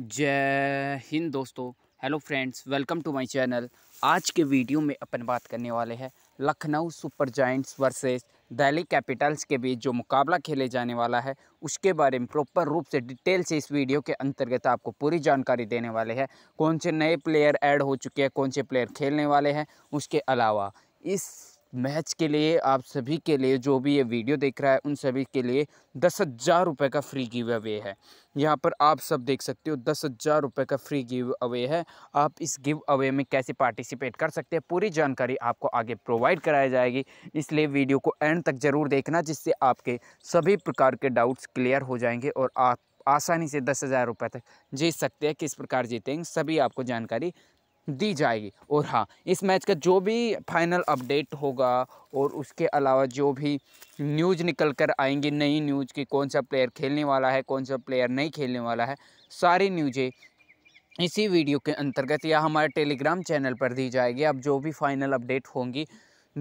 जय हिंद दोस्तों hello friends welcome to my channel आज के वीडियो में अपन बात करने वाले हैं Lucknow super giants versus Delhi capitals के बीच जो मुकाबला खेले जाने वाला है उसके बारे में प्रॉपर रूप से डिटेल से इस वीडियो के अंतर्गत आपको पूरी जानकारी देने वाले हैं कौन से नए प्लेयर ऐड हो चुके हैं कौन से प्लेयर खेलने वाले हैं उसके अलावा इस मैच के लिए आप सभी के लिए जो भी ये वीडियो देख रहा है उन सभी के लिए दस हज़ार रुपये का फ्री गिव अवे है यहाँ पर आप सब देख सकते हो दस हज़ार रुपये का फ्री गिव अवे है आप इस गिव अवे में कैसे पार्टिसिपेट कर सकते हैं पूरी जानकारी आपको आगे प्रोवाइड कराई जाएगी इसलिए वीडियो को एंड तक ज़रूर देखना जिससे आपके सभी प्रकार के डाउट्स क्लियर हो जाएंगे और आप आसानी से दस हज़ार रुपये तक जीत सकते हैं किस प्रकार जीतेंगे सभी आपको जानकारी दी जाएगी और हाँ इस मैच का जो भी फाइनल अपडेट होगा और उसके अलावा जो भी न्यूज निकल कर आएंगी नई न्यूज की कौन सा प्लेयर खेलने वाला है कौन सा प्लेयर नहीं खेलने वाला है सारी न्यूज़ें इसी वीडियो के अंतर्गत या हमारे टेलीग्राम चैनल पर दी जाएगी अब जो भी फाइनल अपडेट होंगी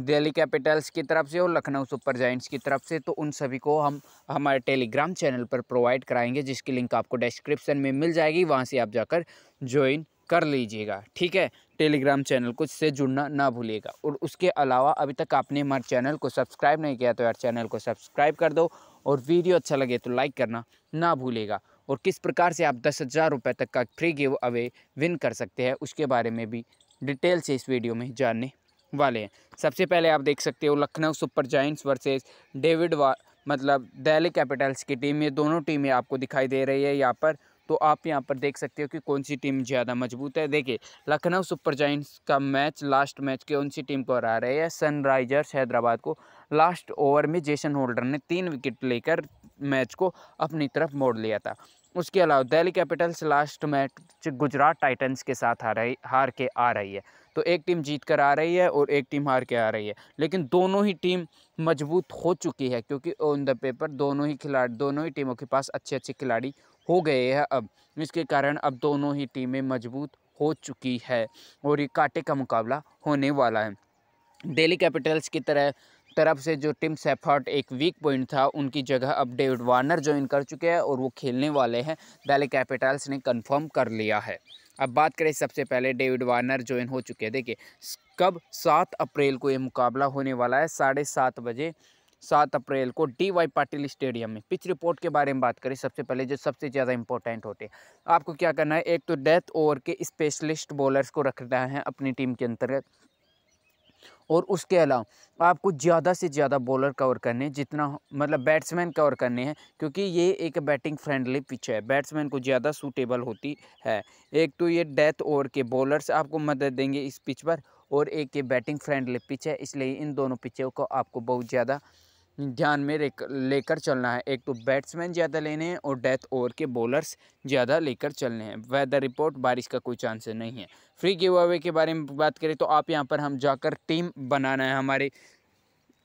दिल्ली कैपिटल्स की तरफ से और लखनऊ सुपर जाइंट्स की तरफ से तो उन सभी को हम हमारे टेलीग्राम चैनल पर प्रोवाइड कराएंगे जिसकी लिंक आपको डिस्क्रिप्शन में मिल जाएगी वहाँ से आप जाकर ज्वाइन कर लीजिएगा ठीक है टेलीग्राम चैनल को इससे जुड़ना ना भूलिएगा और उसके अलावा अभी तक आपने हमारे चैनल को सब्सक्राइब नहीं किया तो यार चैनल को सब्सक्राइब कर दो और वीडियो अच्छा लगे तो लाइक करना ना भूलेगा और किस प्रकार से आप दस हज़ार रुपये तक का फ्री गिव अवे विन कर सकते हैं उसके बारे में भी डिटेल से इस वीडियो में जानने वाले हैं सबसे पहले आप देख सकते हो Lucknow super giants versus David मतलब दिल्ली कैपिटल्स की टीम ये दोनों टीमें आपको दिखाई दे रही है यहाँ पर तो आप यहाँ पर देख सकते हो कि कौन सी टीम ज़्यादा मजबूत है देखिए लखनऊ सुपर जाइंट्स का मैच लास्ट मैच कौन सी टीम को हरा रहे हैं सनराइजर्स हैदराबाद को लास्ट ओवर में जेसन होल्डर ने तीन विकेट लेकर मैच को अपनी तरफ मोड़ लिया था उसके अलावा Delhi capitals last match Gujarat titans के साथ हार रही हार के आ रही है तो एक टीम जीत कर आ रही है और एक टीम हार के आ रही है लेकिन दोनों ही टीम मजबूत हो चुकी है क्योंकि ऑन द पेपर दोनों ही खिलाड़ी दोनों ही टीमों के पास अच्छे अच्छे खिलाड़ी हो गए हैं अब इसके कारण अब दोनों ही टीमें मजबूत हो चुकी है और ये कांटे का मुकाबला होने वाला है दिल्ली कैपिटल्स की तरह तरफ से जो टिम सेफर्ट एक वीक पॉइंट था उनकी जगह अब डेविड वार्नर ज्वाइन कर चुके हैं और वो खेलने वाले हैं दिल्ली कैपिटल्स ने कंफर्म कर लिया है अब बात करें सबसे पहले डेविड वार्नर ज्वाइन हो चुके हैं देखिए कब सात अप्रैल को ये मुकाबला होने वाला है साढ़े सात बजे सात अप्रैल को डी वाई पाटिल स्टेडियम में पिच रिपोर्ट के बारे में बात करें सबसे पहले जो सबसे ज़्यादा इंपॉर्टेंट होते हैं आपको क्या करना है एक तो डेथ ओवर के स्पेशलिस्ट बॉलर्स को रखना है अपनी टीम के अंतर्गत और उसके अलावा आपको ज़्यादा से ज़्यादा बॉलर कवर करने हैं जितना मतलब बैट्समैन कवर करने हैं क्योंकि ये एक बैटिंग फ्रेंडली पिच है बैट्समैन को ज़्यादा सूटेबल होती है एक तो ये डेथ ओवर के बॉलर्स आपको मदद देंगे इस पिच पर और एक ये बैटिंग फ्रेंडली पिच है इसलिए इन दोनों पिचों को आपको बहुत ज़्यादा ध्यान में लेकर चलना है एक तो बैट्समैन ज़्यादा लेने हैं और डेथ ओवर के बॉलर्स ज़्यादा लेकर चलने हैं वेदर रिपोर्ट बारिश का कोई चांस नहीं है फ्री गिव अवे के बारे में बात करें तो आप यहाँ पर हम जाकर टीम बनाना है हमारे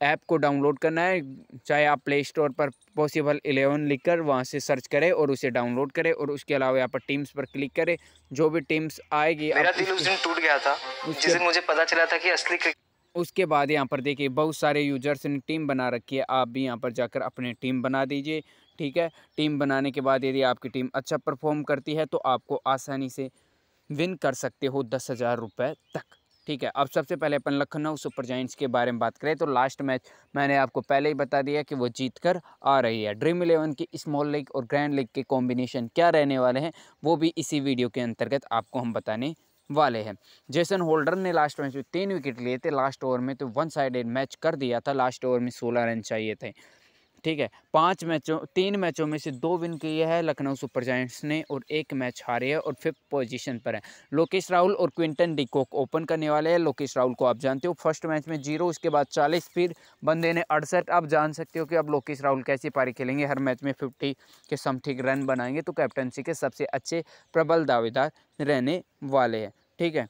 ऐप को डाउनलोड करना है चाहे आप प्ले स्टोर पर पॉसिबल इलेवन लिखकर वहाँ से सर्च करें और उसे डाउनलोड करें और उसके अलावा यहाँ पर टीम्स पर क्लिक करें जो भी टीम्स आएगी मेरा दिल उस दिन टूट गया था जिस दिन मुझे पता चला था कि असली उसके बाद यहाँ पर देखिए बहुत सारे यूजर्स ने टीम बना रखी है आप भी यहाँ पर जाकर अपनी टीम बना दीजिए ठीक है टीम बनाने के बाद यदि आपकी टीम अच्छा परफॉर्म करती है तो आपको आसानी से विन कर सकते हो दस हज़ार रुपये तक ठीक है अब सबसे पहले अपन लखनऊ सुपर जाइंट्स के बारे में बात करें तो लास्ट मैच मैंने आपको पहले ही बता दिया कि वो जीत कर आ रही है ड्रीम इलेवन की स्मॉल लीग और ग्रैंड लीग के कॉम्बिनेशन क्या रहने वाले हैं वो भी इसी वीडियो के अंतर्गत आपको हम बताने वाले हैं जेसन होल्डर ने लास्ट मैच में तीन विकेट लिए थे लास्ट ओवर में तो वन साइडेड मैच कर दिया था लास्ट ओवर में सोलह रन चाहिए थे ठीक है पांच मैचों तीन मैचों में से दो विन किए हैं लखनऊ सुपर जायंट्स ने और एक मैच हारे है और फिफ्थ पोजीशन पर है लोकेश राहुल और क्विंटन डिकॉक ओपन करने वाले हैं लोकेश राहुल को आप जानते हो फर्स्ट मैच में जीरो उसके बाद चालीस फिर बंदे ने अड़सठ आप जान सकते हो कि अब लोकेश राहुल कैसी पारी खेलेंगे हर मैच में फिफ्टी के समथिंग रन बनाएंगे तो कैप्टनसी के सबसे अच्छे प्रबल दावेदार रहने वाले हैं ठीक है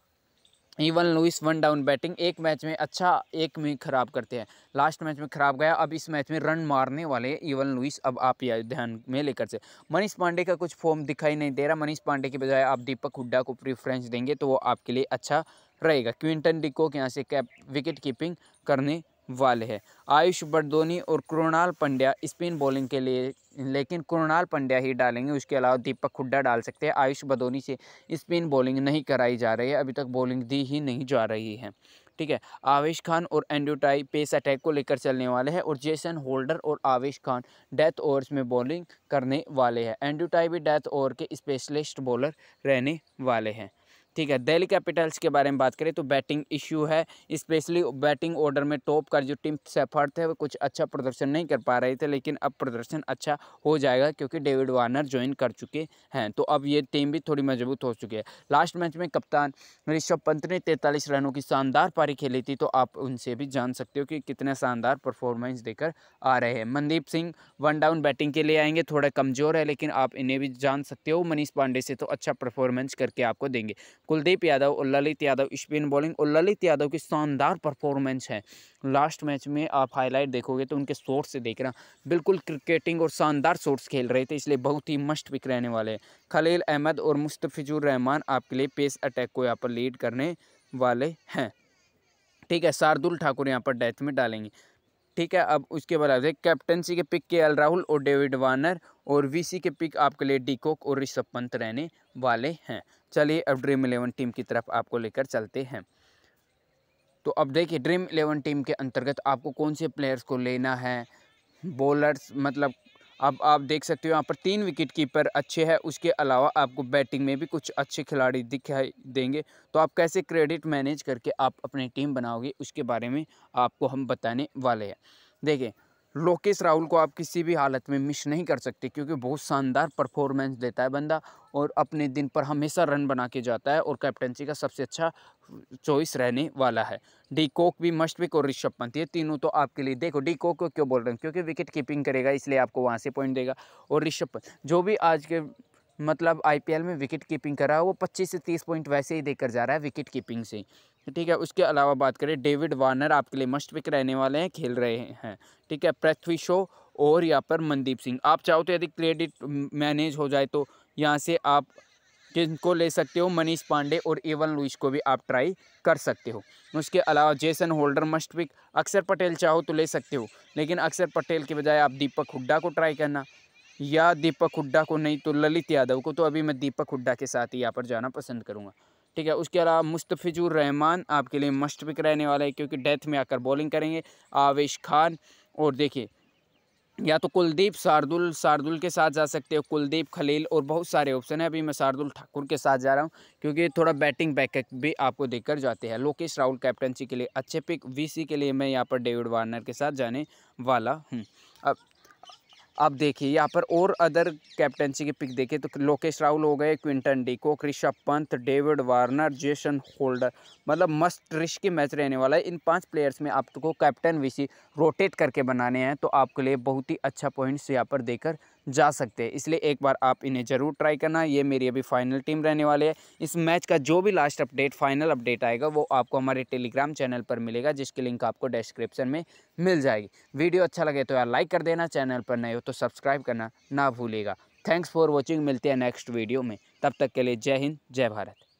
Evin Lewis one down batting एक मैच में अच्छा एक में ख़राब करते हैं लास्ट मैच में ख़राब गया अब इस मैच में रन मारने वाले इवन लुइस अब आप या ध्यान में लेकर से मनीष पांडे का कुछ फॉर्म दिखाई नहीं दे रहा मनीष पांडे के बजाय आप दीपक हुड्डा को प्रीफ्रेंस देंगे तो वो आपके लिए अच्छा रहेगा क्विंटन डिको के यहाँ से कैप विकेट कीपिंग करने वाले हैं आयुष बरदोनी और कृणाल पंड्या स्पिन बॉलिंग के लिए लेकिन कुणाल पंड्या ही डालेंगे उसके अलावा दीपक हुड्डा डाल सकते हैं आयुष बदोनी से स्पिन बॉलिंग नहीं कराई जा रही है अभी तक बॉलिंग दी ही नहीं जा रही है ठीक है आवेश खान और एंडोटाई पेस अटैक को लेकर चलने वाले हैं और जेसन होल्डर और आवेश खान डेथ ओवर्स में बॉलिंग करने वाले हैं एंडोटाई भी डेथ ओवर के स्पेशलिस्ट बॉलर रहने वाले हैं ठीक है दिल्ली कैपिटल्स के बारे में बात करें तो बैटिंग इश्यू है स्पेशली बैटिंग ऑर्डर में टॉप का जो टीम सेफर्ट थे वो कुछ अच्छा प्रदर्शन नहीं कर पा रहे थे लेकिन अब प्रदर्शन अच्छा हो जाएगा क्योंकि डेविड वार्नर ज्वाइन कर चुके हैं तो अब ये टीम भी थोड़ी मजबूत हो चुकी है लास्ट मैच में कप्तान ऋषभ पंत ने तैंतालीस रनों की शानदार पारी खेली थी तो आप उनसे भी जान सकते हो कि कितना शानदार परफॉर्मेंस देकर आ रहे हैं Mandeep Singh one down batting के लिए आएंगे थोड़ा कमज़ोर है लेकिन आप इन्हें भी जान सकते हो मनीष पांडे से तो अच्छा परफॉर्मेंस करके आपको देंगे कुलदीप यादव और ललित यादव स्पिन बॉलिंग और ललित यादव की शानदार परफॉर्मेंस है लास्ट मैच में आप हाईलाइट देखोगे तो उनके शॉट्स से देख रहा बिल्कुल क्रिकेटिंग और शानदार शोर्ट्स खेल रहे थे इसलिए बहुत ही मस्ट पिक रहने वाले खलील अहमद और मुस्तफ़िजुर रहमान आपके लिए पेस अटैक को यहाँ पर लीड करने वाले हैं ठीक है शार्दुल ठाकुर यहाँ पर डेथ में डालेंगे ठीक है अब उसके बाद हैं कैप्टनसी के पिक के एल राहुल और डेविड वार्नर और वीसी के पिक आपके लिए डीकॉक और ऋषभ पंत रहने वाले हैं चलिए अब ड्रीम इलेवन टीम की तरफ आपको लेकर चलते हैं तो अब देखिए ड्रीम इलेवन टीम के अंतर्गत आपको कौन से प्लेयर्स को लेना है बॉलर्स मतलब अब आप देख सकते हो यहाँ पर तीन विकेट कीपर अच्छे हैं उसके अलावा आपको बैटिंग में भी कुछ अच्छे खिलाड़ी दिखाई देंगे तो आप कैसे क्रेडिट मैनेज करके आप अपनी टीम बनाओगे उसके बारे में आपको हम बताने वाले हैं देखिए लोकेश राहुल को आप किसी भी हालत में मिस नहीं कर सकते क्योंकि बहुत शानदार परफॉर्मेंस देता है बंदा और अपने दिन पर हमेशा रन बना के जाता है और कैप्टनसी का सबसे अच्छा चॉइस रहने वाला है डी कोक भी मस्ट विक और ऋषभ पंत ये तीनों तो आपके लिए देखो डी कोक को क्यों बोल रहे हैं क्योंकि विकेट कीपिंग करेगा इसलिए आपको वहाँ से पॉइंट देगा और ऋषभ पंत जो भी आज के मतलब आईपीएल में विकेट कीपिंग कर रहा है वो 25 से 30 पॉइंट वैसे ही देकर जा रहा है विकेट कीपिंग से ठीक है उसके अलावा बात करें डेविड वार्नर आपके लिए मस्ट पिक रहने वाले हैं खेल रहे हैं ठीक है पृथ्वी शो और यहाँ पर मनदीप सिंह आप चाहो तो यदि क्रेडिट मैनेज हो जाए तो यहाँ से आप जिनको ले सकते हो मनीष पांडे और एवन लुइस को भी आप ट्राई कर सकते हो उसके अलावा जेसन होल्डर मस्ट पिक अक्षर पटेल चाहो तो ले सकते हो लेकिन अक्षर पटेल के बजाय आप दीपक हुड्डा को ट्राई करना या दीपक हुड्डा को नहीं तो ललित यादव को तो अभी मैं दीपक हुड्डा के साथ ही यहाँ पर जाना पसंद करूँगा ठीक है उसके अलावा मुस्तफ़िजुर रहमान आपके लिए मस्ट पिक रहने वाला है क्योंकि डेथ में आकर बॉलिंग करेंगे आवेश खान और देखिए या तो कुलदीप शार्दुल शार्दुल के साथ जा सकते हो कुलदीप खलील और बहुत सारे ऑप्शन हैं अभी मैं शार्दुल ठाकुर के साथ जा रहा हूँ क्योंकि थोड़ा बैटिंग बैकअप भी आपको देखकर जाते हैं लोकेश राहुल कैप्टनसी के लिए अच्छे पिक वीसी के लिए मैं यहाँ पर डेविड वार्नर के साथ जाने वाला हूँ अब आप देखिए यहाँ पर और अदर कैप्टनसी के पिक देखिए तो लोकेश राहुल हो गए Quinton de Kock Rishabh Pant David Warner Jason Holder मतलब मस्ट रिश के मैच रहने वाला है इन पांच प्लेयर्स में आपको कैप्टन विसी रोटेट करके बनाने हैं तो आपके लिए बहुत ही अच्छा पॉइंट्स यहाँ पर देकर जा सकते हैं इसलिए एक बार आप इन्हें ज़रूर ट्राई करना ये मेरी अभी फाइनल टीम रहने वाली है इस मैच का जो भी लास्ट अपडेट फाइनल अपडेट आएगा वो आपको हमारे टेलीग्राम चैनल पर मिलेगा जिसकी लिंक आपको डिस्क्रिप्शन में मिल जाएगी वीडियो अच्छा लगे तो यार लाइक कर देना चैनल पर नए हो तो सब्सक्राइब करना ना भूलेगा थैंक्स फॉर वॉचिंग मिलते हैं नेक्स्ट वीडियो में तब तक के लिए जय हिंद जय भारत